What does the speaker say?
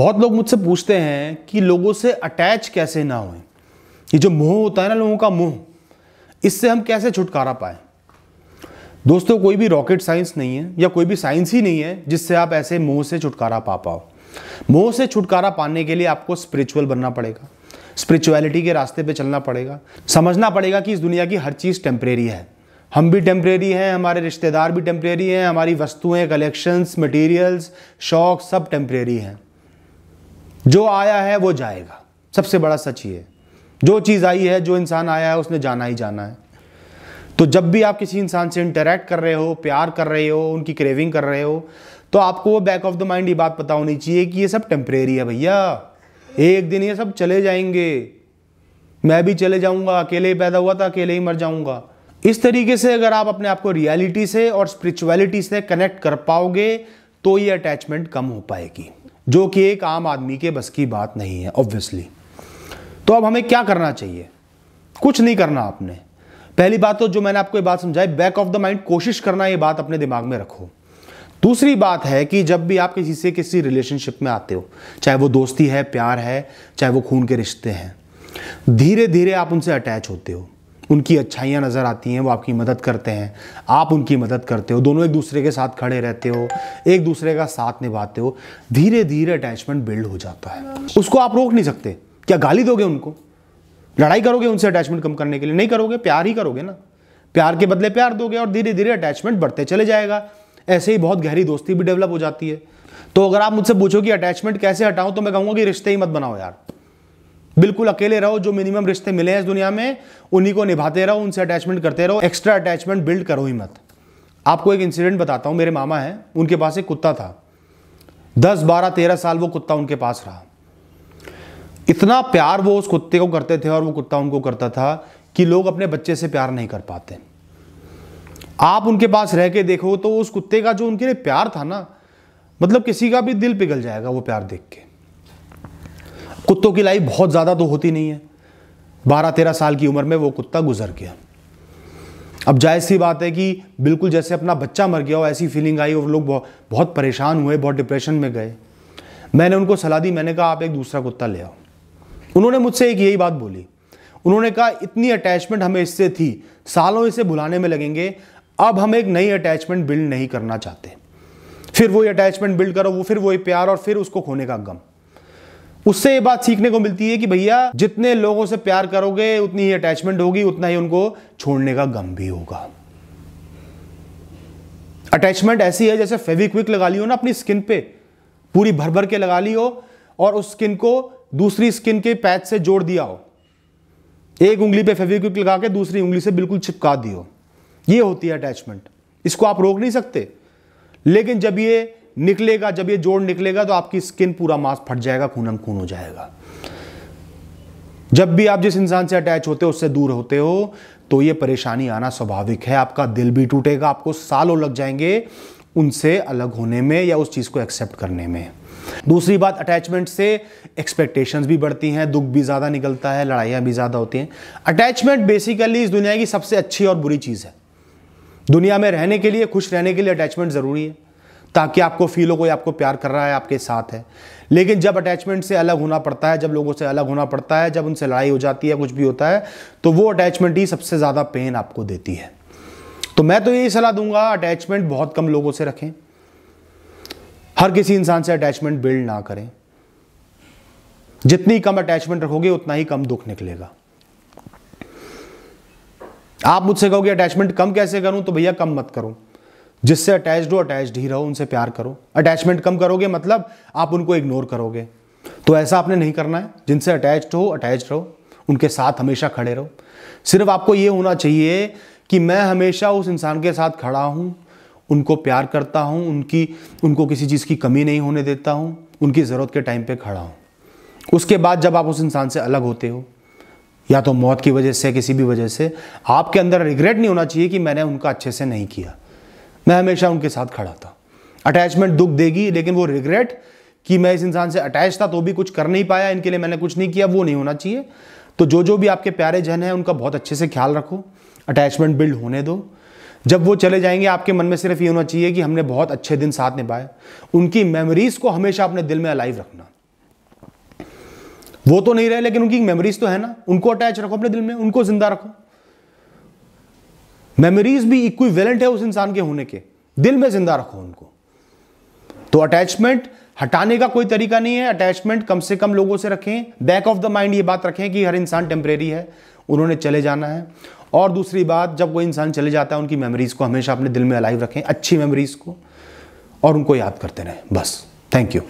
बहुत लोग मुझसे पूछते हैं कि लोगों से अटैच कैसे ना हो ये जो मोह होता है ना लोगों का मोह इससे हम कैसे छुटकारा पाए दोस्तों कोई भी रॉकेट साइंस नहीं है या कोई भी साइंस ही नहीं है जिससे आप ऐसे मोह से छुटकारा पा पाओ मोह से छुटकारा पाने के लिए आपको स्पिरिचुअल बनना पड़ेगा स्पिरिचुअलिटी के रास्ते पे चलना पड़ेगा समझना पड़ेगा कि इस दुनिया की हर चीज़ टेम्परेरी है हम भी टेम्परेरी हैं हमारे रिश्तेदार भी टेम्परेरी हैं हमारी वस्तुएं कलेक्शंस मटेरियल्स शौक सब टेम्परेरी हैं जो आया है वो जाएगा सबसे बड़ा सच ये जो चीज़ आई है जो इंसान आया है उसने जाना ही जाना है तो जब भी आप किसी इंसान से इंटरेक्ट कर रहे हो प्यार कर रहे हो उनकी क्रेविंग कर रहे हो तो आपको वो बैक ऑफ द माइंड ये बात पता होनी चाहिए कि ये सब टेम्परेरी है भैया एक दिन ये सब चले जाएंगे मैं भी चले जाऊंगा अकेले ही पैदा हुआ था अकेले ही मर जाऊंगा इस तरीके से अगर आप अपने आप को रियलिटी से और स्पिरिचुअलिटी से कनेक्ट कर पाओगे तो ये अटैचमेंट कम हो पाएगी जो कि एक आम आदमी के बस की बात नहीं है ऑब्वियसली तो अब हमें क्या करना चाहिए कुछ नहीं करना आपने पहली बात तो जो मैंने आपको ये बात समझाई बैक ऑफ द माइंड कोशिश करना ये बात अपने दिमाग में रखो दूसरी बात है कि जब भी आप किसी से किसी रिलेशनशिप में आते हो चाहे वो दोस्ती है प्यार है चाहे वो खून के रिश्ते हैं धीरे धीरे आप उनसे अटैच होते हो उनकी अच्छाइयाँ नज़र आती हैं वो आपकी मदद करते हैं आप उनकी मदद करते हो दोनों एक दूसरे के साथ खड़े रहते हो एक दूसरे का साथ निभाते हो धीरे धीरे अटैचमेंट बिल्ड हो जाता है उसको आप रोक नहीं सकते क्या गाली दोगे उनको लड़ाई करोगे उनसे अटैचमेंट कम करने के लिए नहीं करोगे प्यार ही करोगे ना प्यार के बदले प्यार दोगे और धीरे धीरे अटैचमेंट बढ़ते चले जाएगा ऐसे ही बहुत गहरी दोस्ती भी डेवलप हो जाती है तो अगर आप मुझसे पूछो कि अटैचमेंट कैसे हटाऊं तो मैं कहूंगा कि रिश्ते ही मत बनाओ यार बिल्कुल अकेले रहो जो मिनिमम रिश्ते मिले हैं इस दुनिया में उन्हीं को निभाते रहो उनसे अटैचमेंट करते रहो एक्स्ट्रा अटैचमेंट बिल्ड करो ही मत आपको एक इंसिडेंट बताता हूँ मेरे मामा हैं उनके पास एक कुत्ता था दस बारह तेरह साल वो कुत्ता उनके पास रहा इतना प्यार वो उस कुत्ते को करते थे और वो कुत्ता उनको करता था कि लोग अपने बच्चे से प्यार नहीं कर पाते आप उनके पास रह के देखो तो उस कुत्ते का जो उनके लिए प्यार था ना मतलब किसी का भी दिल पिघल जाएगा वो प्यार देख के कुत्तों की लाइफ बहुत ज़्यादा तो होती नहीं है बारह तेरह साल की उम्र में वो कुत्ता गुजर गया अब जायज़ सी बात है कि बिल्कुल जैसे अपना बच्चा मर गया हो ऐसी फीलिंग आई और लोग बहुत परेशान हुए बहुत डिप्रेशन में गए मैंने उनको सलाह दी मैंने कहा आप एक दूसरा कुत्ता ले आओ उन्होंने मुझसे एक यही बात बोली उन्होंने कहा इतनी अटैचमेंट हमें इससे थी सालों इसे भुलाने में लगेंगे अब हम एक नई अटैचमेंट बिल्ड नहीं करना चाहते फिर वही अटैचमेंट बिल्ड करो वो फिर वही प्यार और फिर उसको खोने का गम उससे ये बात सीखने को मिलती है कि भैया जितने लोगों से प्यार करोगे उतनी ही अटैचमेंट होगी उतना ही उनको छोड़ने का गम भी होगा अटैचमेंट ऐसी है जैसे फेविक्विक लगा ली हो ना अपनी स्किन पे पूरी भर भर के लगा ली हो और उस स्किन को दूसरी स्किन के पैच से जोड़ दिया हो एक उंगली पे फेविक्विक लगा के दूसरी उंगली से बिल्कुल चिपका दियो ये होती है अटैचमेंट इसको आप रोक नहीं सकते लेकिन जब ये निकलेगा जब ये जोड़ निकलेगा तो आपकी स्किन पूरा मांस फट जाएगा खूनम खून हो जाएगा जब भी आप जिस इंसान से अटैच होते हो उससे दूर होते हो तो ये परेशानी आना स्वाभाविक है आपका दिल भी टूटेगा आपको सालों लग जाएंगे उनसे अलग होने में या उस चीज़ को एक्सेप्ट करने में दूसरी बात अटैचमेंट से एक्सपेक्टेशंस भी बढ़ती हैं दुख भी ज़्यादा निकलता है लड़ाइयां भी ज़्यादा होती हैं अटैचमेंट बेसिकली इस दुनिया की सबसे अच्छी और बुरी चीज़ है दुनिया में रहने के लिए खुश रहने के लिए अटैचमेंट ज़रूरी है ताकि आपको फील हो कोई आपको प्यार कर रहा है आपके साथ है लेकिन जब अटैचमेंट से अलग होना पड़ता है जब लोगों से अलग होना पड़ता है जब उनसे लड़ाई हो जाती है कुछ भी होता है तो वो अटैचमेंट ही सबसे ज़्यादा पेन आपको देती है तो मैं तो यही सलाह दूंगा अटैचमेंट बहुत कम लोगों से रखें हर किसी इंसान से अटैचमेंट बिल्ड ना करें जितनी कम अटैचमेंट रखोगे उतना ही कम दुख निकलेगा आप मुझसे कहोगे अटैचमेंट कम कैसे करूं तो भैया कम मत करूं जिससे अटैच्ड हो अटैच्ड ही रहो उनसे प्यार करो अटैचमेंट कम करोगे मतलब आप उनको इग्नोर करोगे तो ऐसा आपने नहीं करना है जिनसे अटैच्ड हो अटैच रहो उनके साथ हमेशा खड़े रहो सिर्फ आपको ये होना चाहिए कि मैं हमेशा उस इंसान के साथ खड़ा हूँ उनको प्यार करता हूँ उनकी उनको किसी चीज़ की कमी नहीं होने देता हूँ उनकी ज़रूरत के टाइम पे खड़ा हूँ उसके बाद जब आप उस इंसान से अलग होते हो या तो मौत की वजह से किसी भी वजह से आपके अंदर रिग्रेट नहीं होना चाहिए कि मैंने उनका अच्छे से नहीं किया मैं हमेशा उनके साथ खड़ा था अटैचमेंट दुख देगी लेकिन वो रिग्रेट कि मैं इस इंसान से अटैच था तो भी कुछ कर नहीं पाया इनके लिए मैंने कुछ नहीं किया वो नहीं होना चाहिए तो जो जो भी आपके प्यारे जन हैं उनका बहुत अच्छे से ख्याल रखो अटैचमेंट बिल्ड होने दो जब वो चले जाएंगे आपके मन में सिर्फ ये होना चाहिए कि हमने बहुत अच्छे दिन साथ निभाए उनकी मेमोरीज को हमेशा अपने दिल में अलाइव रखना वो तो नहीं रहे लेकिन उनकी मेमोरीज तो है ना उनको अटैच रखो अपने दिल में उनको जिंदा रखो मेमोरीज भी इक्विवेलेंट है उस इंसान के होने के दिल में जिंदा रखो उनको तो अटैचमेंट हटाने का कोई तरीका नहीं है अटैचमेंट कम से कम लोगों से रखें बैक ऑफ द माइंड ये बात रखें कि हर इंसान टेम्परेरी है उन्होंने चले जाना है और दूसरी बात जब कोई इंसान चले जाता है उनकी मेमोरीज को हमेशा अपने दिल में अलाइव रखें अच्छी मेमोरीज को और उनको याद करते रहें बस थैंक यू